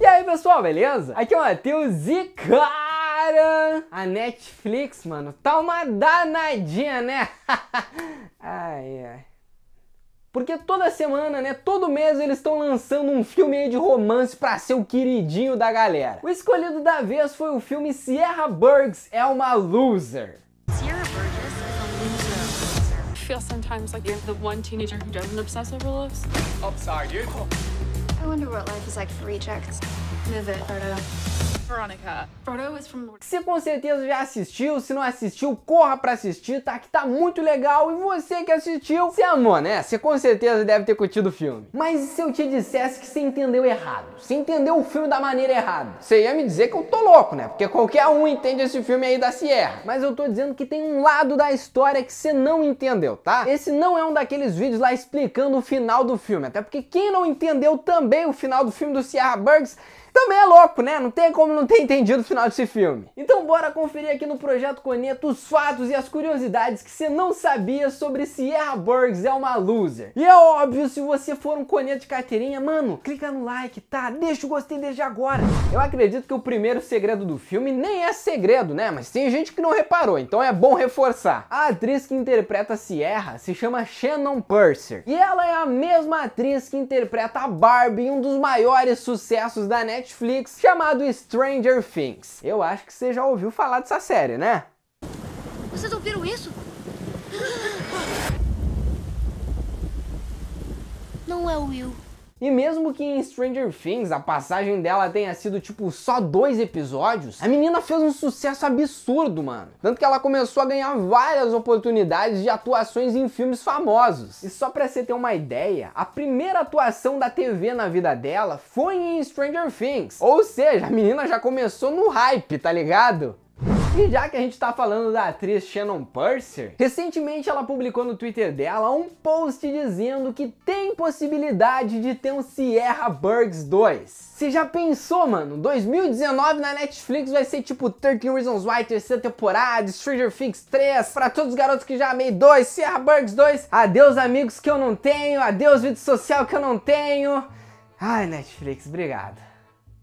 E aí pessoal, beleza? Aqui é o Matheus e cara, a Netflix, mano, tá uma danadinha, né? ai, ai. Porque toda semana, né, todo mês eles estão lançando um filme aí de romance para ser o queridinho da galera. O escolhido da vez foi o filme Sierra Burgs é uma Loser. feel sometimes like you're the one teenager who doesn't obsess over looks. Oh, Upside you. I wonder what life is like for rejects. Move it, Roto. Se com certeza já assistiu, se não assistiu, corra pra assistir, tá? Que tá muito legal. E você que assistiu, você amou, né? Você com certeza deve ter curtido o filme. Mas e se eu te dissesse que você entendeu errado? Você entendeu o filme da maneira errada? Você ia me dizer que eu tô louco, né? Porque qualquer um entende esse filme aí da Sierra. Mas eu tô dizendo que tem um lado da história que você não entendeu, tá? Esse não é um daqueles vídeos lá explicando o final do filme. Até porque quem não entendeu também o final do filme do Sierra Burgs também é louco, né? Não tem como não não ter entendido o final desse filme. Então bora conferir aqui no Projeto Coneto os fatos e as curiosidades que você não sabia sobre Sierra Burgs é uma loser. E é óbvio, se você for um coneto de carteirinha, mano, clica no like, tá? Deixa o gostei desde agora. Eu acredito que o primeiro segredo do filme nem é segredo, né? Mas tem gente que não reparou, então é bom reforçar. A atriz que interpreta Sierra se chama Shannon Purser. E ela é a mesma atriz que interpreta a Barbie em um dos maiores sucessos da Netflix, chamado Strange Stranger Things. Eu acho que você já ouviu falar dessa série, né? Vocês ouviram isso? Não é o Will. E mesmo que em Stranger Things a passagem dela tenha sido tipo só dois episódios, a menina fez um sucesso absurdo, mano. Tanto que ela começou a ganhar várias oportunidades de atuações em filmes famosos. E só pra você ter uma ideia, a primeira atuação da TV na vida dela foi em Stranger Things. Ou seja, a menina já começou no hype, tá ligado? E já que a gente tá falando da atriz Shannon Purser, recentemente ela publicou no Twitter dela um post dizendo que tem possibilidade de ter um Sierra Burgs 2. Você já pensou, mano? 2019 na Netflix vai ser tipo 13 Reasons Why, terceira temporada, Stranger Things 3, pra todos os garotos que já amei 2, Sierra Burgs 2, adeus amigos que eu não tenho, adeus vídeo social que eu não tenho. Ai, Netflix, obrigado.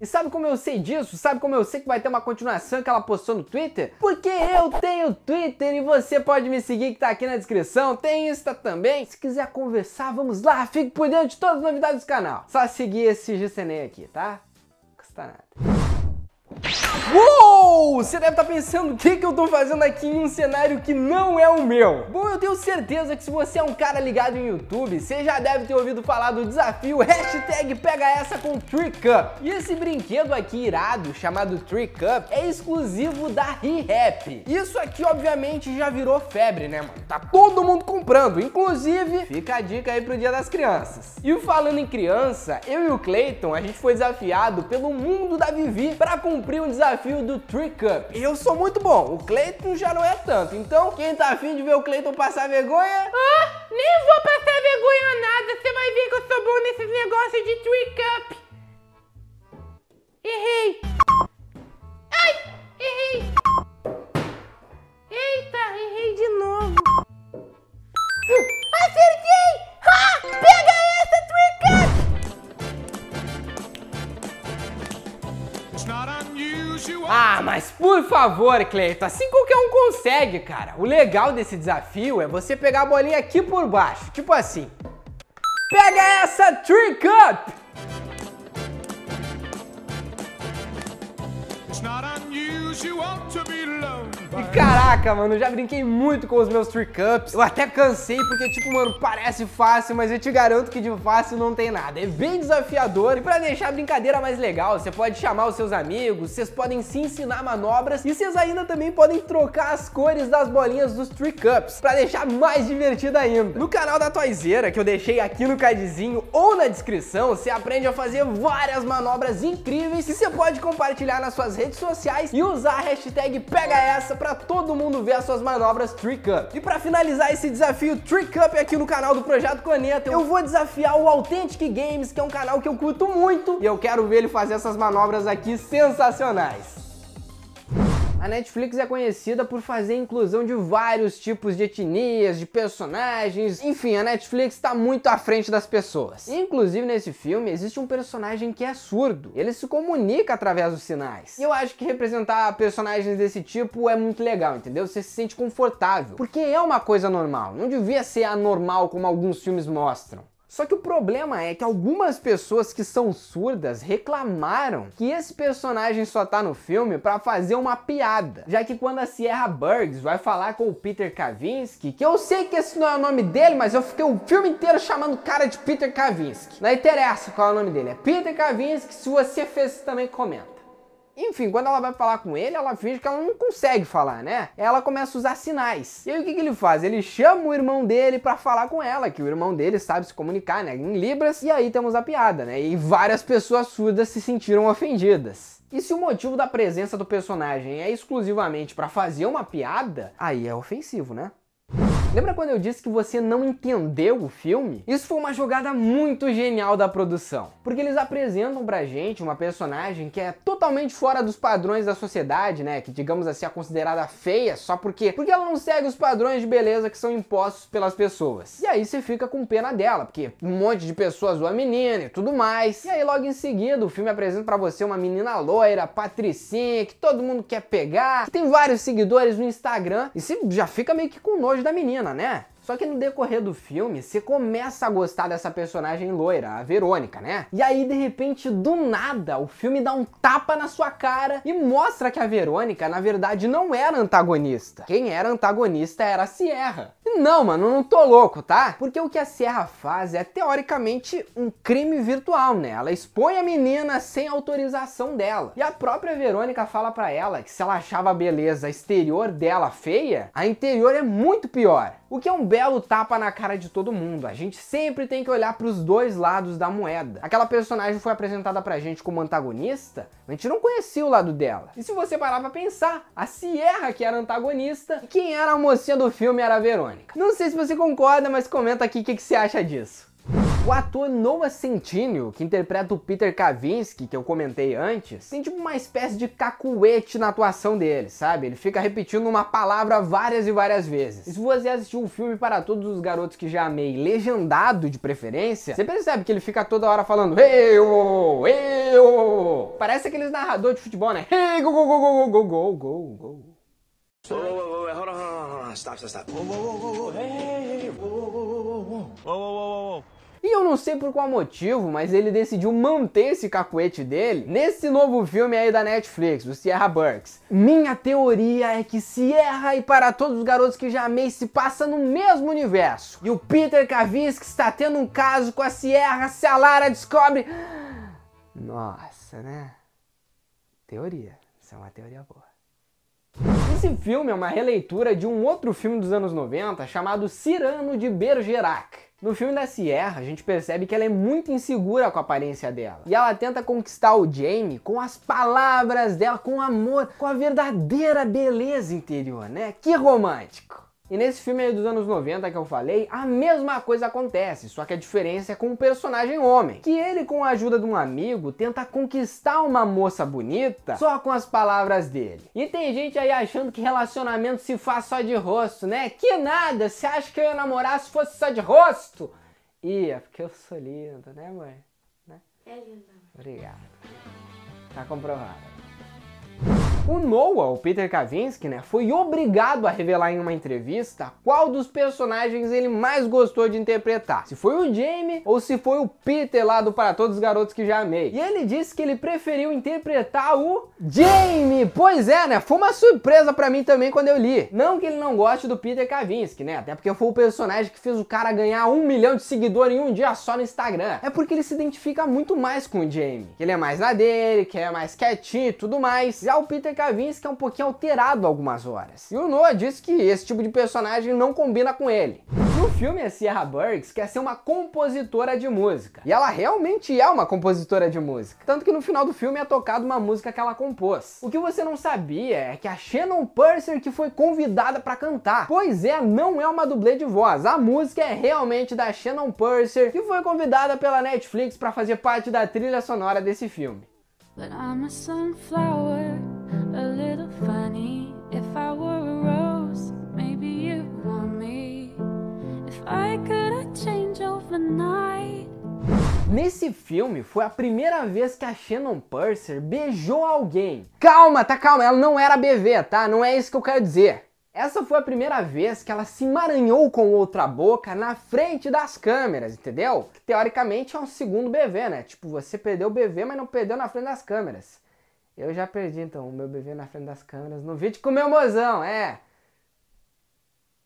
E sabe como eu sei disso? Sabe como eu sei que vai ter uma continuação que ela postou no Twitter? Porque eu tenho Twitter e você pode me seguir que tá aqui na descrição. Tem Insta também. Se quiser conversar, vamos lá. Fique por dentro de todas as novidades do canal. Só seguir esse GCNE aqui, tá? Não custa nada. Uou! Você deve estar tá pensando o que, que eu estou fazendo aqui em um cenário que não é o meu. Bom, eu tenho certeza que se você é um cara ligado em YouTube, você já deve ter ouvido falar do desafio hashtag pega essa com Tree Cup. E esse brinquedo aqui irado, chamado Tree Cup, é exclusivo da ReHap. Isso aqui, obviamente, já virou febre, né, mano? Tá todo mundo comprando, inclusive, fica a dica aí pro Dia das Crianças. E falando em criança, eu e o Clayton, a gente foi desafiado pelo mundo da Vivi para comprar cumprir um desafio do Tree Cup. Eu sou muito bom, o Cleiton já não é tanto. Então, quem tá afim de ver o Cleiton passar vergonha... Ah, nem vou passar vergonha nada, você vai ver que eu sou bom nesses negócios de Trick Cup. Errei! Ah, mas por favor, Cleiton, assim qualquer um consegue, cara. O legal desse desafio é você pegar a bolinha aqui por baixo, tipo assim. Pega essa Tree Cup! It's not unusual to be e caraca, mano, já brinquei muito com os meus Tree Cups. Eu até cansei porque, tipo, mano, parece fácil, mas eu te garanto que de fácil não tem nada. É bem desafiador e pra deixar a brincadeira mais legal, você pode chamar os seus amigos, vocês podem se ensinar manobras e vocês ainda também podem trocar as cores das bolinhas dos Tree Cups pra deixar mais divertido ainda. No canal da Toizeira, que eu deixei aqui no cardzinho ou na descrição, você aprende a fazer várias manobras incríveis e você pode compartilhar nas suas redes sociais e usar a hashtag pega essa para todo mundo ver as suas manobras Trick Up. E para finalizar esse desafio Trick Up aqui no canal do Projeto Coneta, eu vou desafiar o Authentic Games, que é um canal que eu curto muito, e eu quero ver ele fazer essas manobras aqui sensacionais. A Netflix é conhecida por fazer a inclusão de vários tipos de etnias, de personagens, enfim, a Netflix está muito à frente das pessoas. Inclusive nesse filme existe um personagem que é surdo, ele se comunica através dos sinais. E eu acho que representar personagens desse tipo é muito legal, entendeu? Você se sente confortável, porque é uma coisa normal, não devia ser anormal como alguns filmes mostram. Só que o problema é que algumas pessoas que são surdas reclamaram que esse personagem só tá no filme para fazer uma piada, já que quando a Sierra Burgs vai falar com o Peter Kavinsky, que eu sei que esse não é o nome dele, mas eu fiquei o filme inteiro chamando o cara de Peter Kavinsky. Não interessa qual é o nome dele, é Peter Kavinsky, se você fez isso também comenta. Enfim, quando ela vai falar com ele, ela finge que ela não consegue falar, né? Ela começa a usar sinais. E aí o que, que ele faz? Ele chama o irmão dele para falar com ela, que o irmão dele sabe se comunicar, né? Em Libras. E aí temos a piada, né? E várias pessoas surdas se sentiram ofendidas. E se o motivo da presença do personagem é exclusivamente para fazer uma piada, aí é ofensivo, né? Lembra quando eu disse que você não entendeu o filme? Isso foi uma jogada muito genial da produção, porque eles apresentam pra gente uma personagem que é totalmente fora dos padrões da sociedade, né, que digamos assim é considerada feia só porque porque ela não segue os padrões de beleza que são impostos pelas pessoas. E aí você fica com pena dela, porque um monte de pessoas zoa a menina e tudo mais. E aí logo em seguida o filme apresenta para você uma menina loira, patricinha, que todo mundo quer pegar, que tem vários seguidores no Instagram e você já fica meio que com nojo da menina menina, né? Só que no decorrer do filme, você começa a gostar dessa personagem loira, a Verônica, né? E aí, de repente, do nada, o filme dá um tapa na sua cara e mostra que a Verônica, na verdade, não era antagonista. Quem era antagonista era a Sierra. Não, mano, não tô louco, tá? Porque o que a Sierra faz é teoricamente um crime virtual, né? Ela expõe a menina sem autorização dela. E a própria Verônica fala para ela que se ela achava a beleza exterior dela feia, a interior é muito pior. O que é um belo tapa na cara de todo mundo. A gente sempre tem que olhar para os dois lados da moeda. Aquela personagem foi apresentada pra gente como antagonista, a gente não conhecia o lado dela. E se você parar pra pensar, a Sierra que era antagonista, e quem era a mocinha do filme era a Verônica. Não sei se você concorda, mas comenta aqui o que, que você acha disso. O ator Noah Centineo, que interpreta o Peter Kavinsky, que eu comentei antes, tem tipo uma espécie de cacuete na atuação dele, sabe? Ele fica repetindo uma palavra várias e várias vezes. E se você assistiu o um filme Para Todos os Garotos que Já Amei, legendado de preferência, você percebe que ele fica toda hora falando Eu, oh, eu. Oh. Parece aqueles narradores de futebol, né? Hey, go, go, go, go, go, go, go, go, Oh, Oh, oh, oh, oh, oh, stop, stop, stop. Whoa, whoa, whoa, whoa, hey, whoa, whoa, whoa, whoa, whoa, whoa. E eu não sei por qual motivo, mas ele decidiu manter esse cacuete dele nesse novo filme aí da Netflix, o Sierra Burks. Minha teoria é que Sierra e para todos os garotos que já amei se passa no mesmo universo. E o Peter Kavinsky está tendo um caso com a Sierra, se a Lara descobre... Nossa, né? Teoria. Isso é uma teoria boa. Esse filme é uma releitura de um outro filme dos anos 90 chamado Cirano de Bergerac. No filme da Sierra, a gente percebe que ela é muito insegura com a aparência dela. E ela tenta conquistar o Jamie com as palavras dela, com amor, com a verdadeira beleza interior, né? Que romântico! E nesse filme aí dos anos 90 que eu falei, a mesma coisa acontece, só que a diferença é com o um personagem homem, que ele com a ajuda de um amigo tenta conquistar uma moça bonita só com as palavras dele. E tem gente aí achando que relacionamento se faz só de rosto, né? Que nada, você acha que eu ia namorar se fosse só de rosto? Ia, porque eu sou lindo, né mãe? Né? É lindo. Né? Obrigado. Tá comprovado. O Noah, o Peter Kavinsky, né, foi obrigado a revelar em uma entrevista qual dos personagens ele mais gostou de interpretar. Se foi o Jamie ou se foi o Peter lá do Para Todos os Garotos que Já Amei. E ele disse que ele preferiu interpretar o Jamie. Pois é, né? Foi uma surpresa para mim também quando eu li. Não que ele não goste do Peter Kavinsky, né? Até porque foi o personagem que fez o cara ganhar um milhão de seguidores em um dia só no Instagram. É porque ele se identifica muito mais com o Jamie. Que Ele é mais na dele, que é mais quietinho e tudo mais. Já o Peter que é um pouquinho alterado algumas horas. E o Noah disse que esse tipo de personagem não combina com ele. No filme, a Sierra Burks quer ser uma compositora de música. E ela realmente é uma compositora de música. Tanto que no final do filme é tocado uma música que ela compôs. O que você não sabia é que a Shannon Purser que foi convidada para cantar. Pois é, não é uma dublê de voz. A música é realmente da Shannon Purser, que foi convidada pela Netflix para fazer parte da trilha sonora desse filme. But I'm a sunflower a little funny. If I were a rose, maybe you want me. If I could, I'd change overnight. Nesse filme foi a primeira vez que a Shannon Purser beijou alguém. Calma, tá calma, ela não era BV, tá? Não é isso que eu quero dizer. Essa foi a primeira vez que ela se emaranhou com outra boca na frente das câmeras, entendeu? teoricamente é um segundo BV, né? Tipo, você perdeu o BV, mas não perdeu na frente das câmeras. Eu já perdi, então, o meu bebê na frente das câmeras no vídeo com o meu mozão, é.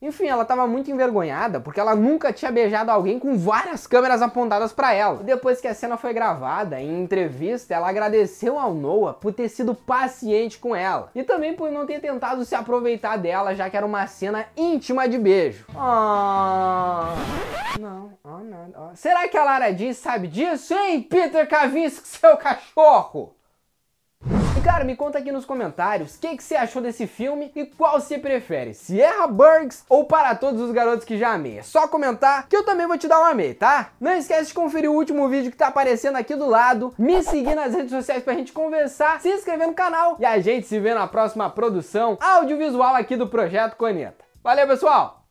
Enfim, ela estava muito envergonhada porque ela nunca tinha beijado alguém com várias câmeras apontadas para ela. depois que a cena foi gravada, em entrevista, ela agradeceu ao Noah por ter sido paciente com ela e também por não ter tentado se aproveitar dela, já que era uma cena íntima de beijo. Oh. Não, oh, não, oh. Será que a Lara Jean sabe disso, hein, Peter Kavinsky, seu cachorro? Cara, me conta aqui nos comentários o que, que, você achou desse filme e qual você prefere, Sierra é Burgs ou Para Todos os Garotos que Já Amei. É só comentar que eu também vou te dar um amei, tá? Não esquece de conferir o último vídeo que tá aparecendo aqui do lado, me seguir nas redes sociais pra gente conversar, se inscrever no canal e a gente se vê na próxima produção audiovisual aqui do Projeto Coneta. Valeu, pessoal!